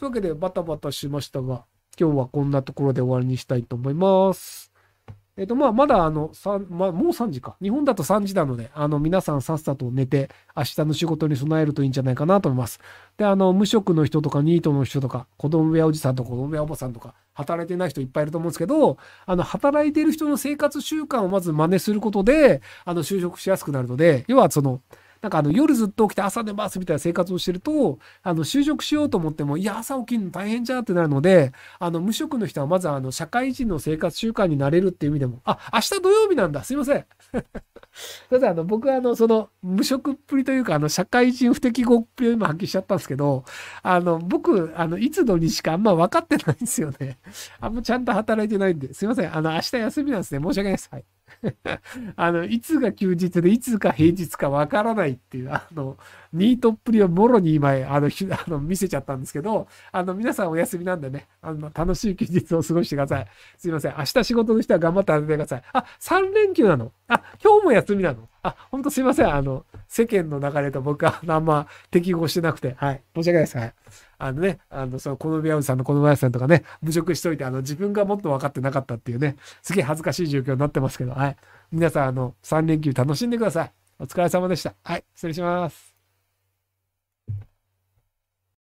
というわけで、バタバタしましたが、今日はこんなところで終わりにしたいと思います。えっ、と、まあ、まだあの、まあ、もう3時か。日本だと3時なので、あの、皆さんさっさと寝て、明日の仕事に備えるといいんじゃないかなと思います。で、あの、無職の人とかニートの人とか、子供部屋おじさんとか子供部屋おばさんとか、働いてない人いっぱいいると思うんですけど、あの、働いてる人の生活習慣をまず真似することで、あの、就職しやすくなるので、要はその、なんかあの夜ずっと起きて朝寝ますみたいな生活をしてると、あの就職しようと思っても、いや、朝起きるの大変じゃってなるので、あの無職の人はまずあの社会人の生活習慣になれるっていう意味でも、あ、明日土曜日なんだ。すいません。た だあの僕はあのその無職っぷりというか、あの社会人不適合っぷりを今発揮しちゃったんですけど、あの僕、あのいつのにしかあんま分かってないんですよね。あんまちゃんと働いてないんで、すいません。あの明日休みなんですね。申し訳ないです。はい。あの、いつが休日で、いつか平日かわからないっていう、あの、ニートっぷりをもろに今、あの、あの見せちゃったんですけど、あの、皆さんお休みなんでね、あの、楽しい休日を過ごしてください。すいません。明日仕事の人は頑張って当ててください。あ、3連休なのあ、今日も休みなのあ、本当すいません。あの、世間の流れと僕はあんま適合してなくて、はい。申し訳ないです。はい。あのね、あの、その、好み屋さんの好み屋さんとかね、侮辱しといて、あの、自分がもっと分かってなかったっていうね、すげえ恥ずかしい状況になってますけど、はい。皆さん、あの、3連休楽しんでください。お疲れ様でした。はい。失礼します。